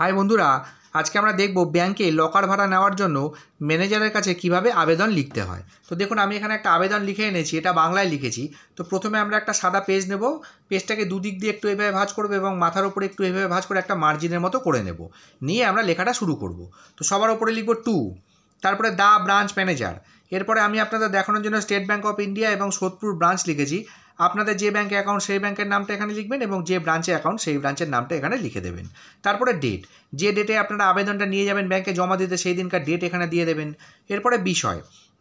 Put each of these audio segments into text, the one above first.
high বন্ধুরা আজকে আমরা দেখব ব্যাংকে লকার ভাড়া নেওয়ার জন্য ম্যানেজারের কাছে কিভাবে আবেদন লিখতে হয় তো দেখুন আমি এখানে একটা আবেদন লিখে এনেছি এটা বাংলায় লিখেছি তো প্রথমে আমরা একটা সাদা পেজ নেব পেজটাকে দুদিক দিয়ে একটু এভাবে ভাজ করবো এবং মাথার উপরে একটু এভাবে ভাজ করে একটা মার্জিনের মতো করে নেব নিয়ে আমরা লেখাটা শুরু করব তো সবার ওপরে লিখব টু তারপরে দা ব্রাঞ্চ ম্যানেজার এরপরে আমি আপনাদের দেখানোর জন্য স্টেট ব্যাঙ্ক অফ ইন্ডিয়া এবং সোদপুর ব্রাঞ্চ লিখেছি আপনাদের যে ব্যাঙ্কে অ্যাকাউন্ট সেই ব্যাঙ্কের নামটা এখানে লিখবেন এবং যে ব্রাঞ্চে অ্যাকাউন্ট সেই ব্রাঞ্চের নামটা এখানে লিখে দেবেন তারপরে ডেট যে ডেটে আপনারা আবেদনটা নিয়ে যাবেন ব্যাঙ্কে জমা দিতে সেই দিনকার ডেট এখানে দিয়ে দেবেন এরপরে বিষয়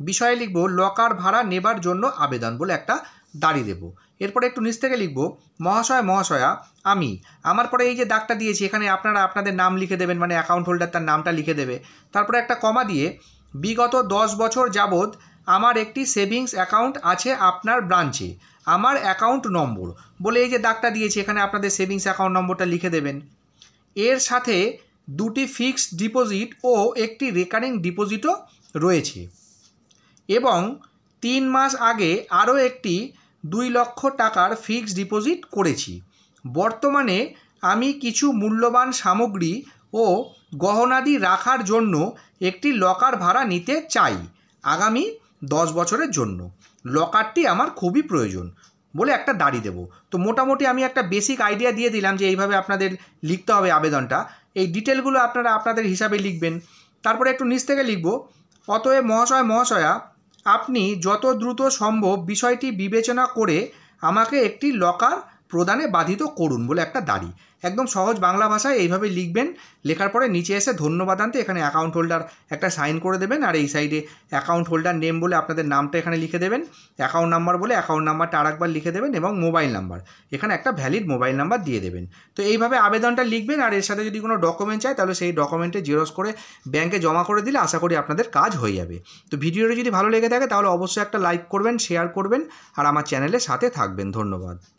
বিষয়ে লিখব লকার ভাড়া নেবার জন্য আবেদন বলে একটা দাড়ি দেব এরপরে একটু নিচ থেকে লিখব মহাশয় মহাশয়া আমি আমার পরে এই যে দাগটা দিয়েছি এখানে আপনারা আপনাদের নাম লিখে দেবেন মানে অ্যাকাউন্ট হোল্ডার তার নামটা লিখে দেবে তারপরে একটা কমা দিয়ে বিগত দশ বছর যাবত আমার একটি সেভিংস অ্যাকাউন্ট আছে আপনার ব্রাঞ্চে আমার অ্যাকাউন্ট নম্বর বলে এই যে দাগটা দিয়েছি এখানে আপনাদের সেভিংস অ্যাকাউন্ট নম্বরটা লিখে দেবেন এর সাথে দুটি ফিক্সড ডিপোজিট ও একটি রেকারিং ডিপোজিটও রয়েছে এবং তিন মাস আগে আরও একটি দুই লক্ষ টাকার ফিক্সড ডিপোজিট করেছি বর্তমানে আমি কিছু মূল্যবান সামগ্রী ও গহনাদি রাখার জন্য একটি লকার ভাড়া নিতে চাই আগামী দশ বছরের জন্য লকারটি আমার খুবই প্রয়োজন বলে একটা দাড়ি দেবো তো মোটামুটি আমি একটা বেসিক আইডিয়া দিয়ে দিলাম যে এইভাবে আপনাদের লিখতে হবে আবেদনটা এই ডিটেলগুলো আপনারা আপনাদের হিসাবে লিখবেন তারপরে একটু নিচ থেকে লিখব অতএব মহাশয় মহাশয়া আপনি যত দ্রুত সম্ভব বিষয়টি বিবেচনা করে আমাকে একটি লকার প্রদানে বাধিত করুন বলে একটা দাড়ি একদম সহজ বাংলা ভাষায় এইভাবে লিখবেন লেখার পরে নিচে এসে ধন্যবাদ আনতে এখানে অ্যাকাউন্ট হোল্ডার একটা সাইন করে দেবেন আর এই সাইডে অ্যাকাউন্ট হোল্ডার নেম বলে আপনাদের নামটা এখানে লিখে দেবেন অ্যাকাউন্ট নাম্বার বলে অ্যাকাউন্ট নাম্বারটা আরেকবার লিখে দেবেন এবং মোবাইল নাম্বার এখানে একটা ভ্যালিড মোবাইল নাম্বার দিয়ে দেবেন তো এইভাবে আবেদনটা লিখবেন আর এর সাথে যদি কোনো ডকুমেন্ট চাই তাহলে সেই ডকুমেন্টে জেরক্স করে ব্যাংকে জমা করে দিলে আশা করি আপনাদের কাজ হয়ে যাবে তো ভিডিওটি যদি ভালো লেগে থাকে তাহলে অবশ্যই একটা লাইক করবেন শেয়ার করবেন আর আমার চ্যানেলের সাথে থাকবেন ধন্যবাদ